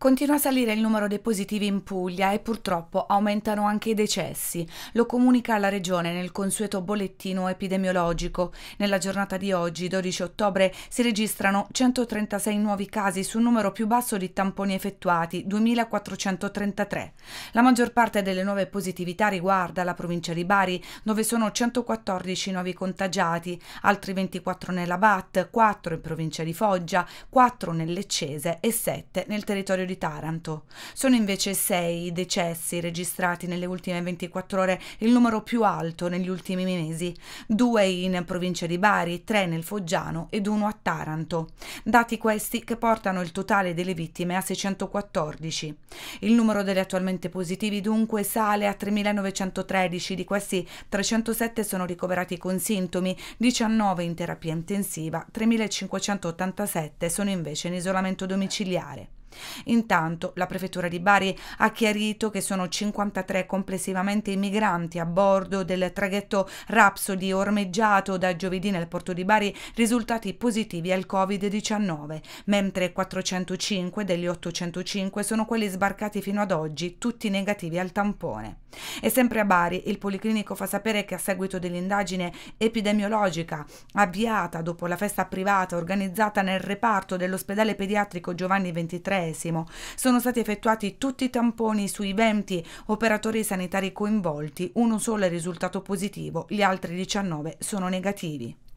Continua a salire il numero dei positivi in Puglia e purtroppo aumentano anche i decessi. Lo comunica la Regione nel consueto bollettino epidemiologico. Nella giornata di oggi, 12 ottobre, si registrano 136 nuovi casi su un numero più basso di tamponi effettuati, 2433. La maggior parte delle nuove positività riguarda la provincia di Bari, dove sono 114 nuovi contagiati, altri 24 nella BAT, 4 in provincia di Foggia, 4 nell'Eccese e 7 nel territorio di di Taranto. Sono invece sei i decessi registrati nelle ultime 24 ore, il numero più alto negli ultimi mesi, due in provincia di Bari, tre nel Foggiano ed uno a Taranto. Dati questi che portano il totale delle vittime a 614. Il numero degli attualmente positivi dunque sale a 3.913, di questi 307 sono ricoverati con sintomi, 19 in terapia intensiva, 3.587 sono invece in isolamento domiciliare. Intanto la prefettura di Bari ha chiarito che sono 53 complessivamente i migranti a bordo del traghetto Rapsodi ormeggiato da giovedì nel porto di Bari risultati positivi al Covid-19, mentre 405 degli 805 sono quelli sbarcati fino ad oggi, tutti negativi al tampone. E sempre a Bari il Policlinico fa sapere che a seguito dell'indagine epidemiologica avviata dopo la festa privata organizzata nel reparto dell'ospedale pediatrico Giovanni XXIII centesimo. Sono stati effettuati tutti i tamponi sui 20 operatori sanitari coinvolti, uno solo è risultato positivo, gli altri 19 sono negativi.